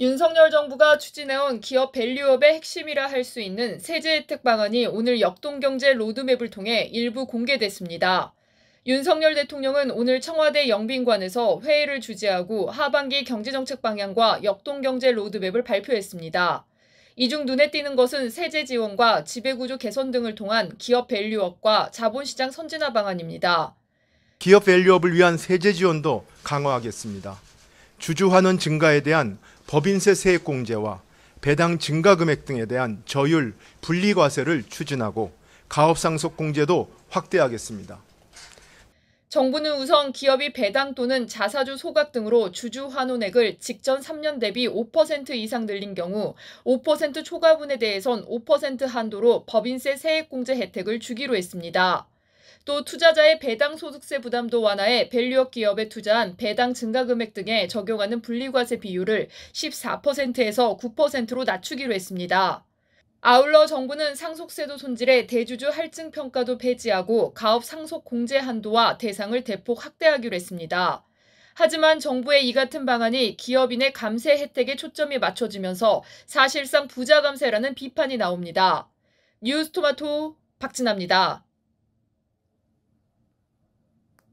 윤석열 정부가 추진해온 기업 밸류업의 핵심이라 할 수 있는 세제 혜택 방안이 오늘 역동경제 로드맵을 통해 일부 공개됐습니다. 윤석열 대통령은 오늘 청와대 영빈관에서 회의를 주재하고 하반기 경제정책 방향과 역동경제 로드맵을 발표했습니다. 이 중 눈에 띄는 것은 세제 지원과 지배구조 개선 등을 통한 기업 밸류업과 자본시장 선진화 방안입니다. 기업 밸류업을 위한 세제 지원도 강화하겠습니다. 주주환원 증가에 대한 법인세 세액공제와 배당 증가 금액 등에 대한 저율 분리과세를 추진하고 가업상속공제도 확대하겠습니다. 정부는 우선 기업이 배당 또는 자사주 소각 등으로 주주 환원액을 직전 3년 대비 5% 이상 늘린 경우 5% 초과분에 대해선 5% 한도로 법인세 세액공제 혜택을 주기로 했습니다. 또 투자자의 배당 소득세 부담도 완화해 밸류업 기업에 투자한 배당 증가 금액 등에 적용하는 분리과세 비율을 14%에서 9%로 낮추기로 했습니다. 아울러 정부는 상속세도 손질해 대주주 할증 평가도 폐지하고 가업 상속 공제 한도와 대상을 대폭 확대하기로 했습니다. 하지만 정부의 이 같은 방안이 기업인의 감세 혜택에 초점이 맞춰지면서 사실상 부자 감세라는 비판이 나옵니다. 뉴스토마토 박진아입니다.